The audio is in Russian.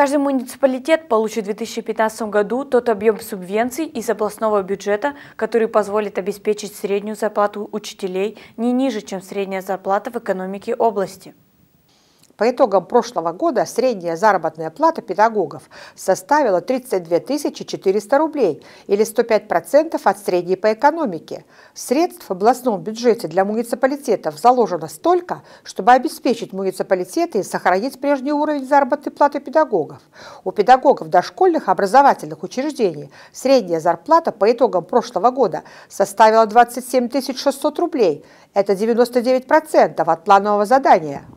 Каждый муниципалитет получит в 2015 году тот объем субвенций из областного бюджета, который позволит обеспечить среднюю зарплату учителей не ниже, чем средняя зарплата в экономике области. По итогам прошлого года средняя заработная плата педагогов составила 32 400 рублей или 105% от средней по экономике. Средств в областном бюджете для муниципалитетов заложено столько, чтобы обеспечить муниципалитеты и сохранить прежний уровень заработной платы педагогов. У педагогов дошкольных образовательных учреждений средняя зарплата по итогам прошлого года составила 27 600 рублей. Это 99% от планового задания.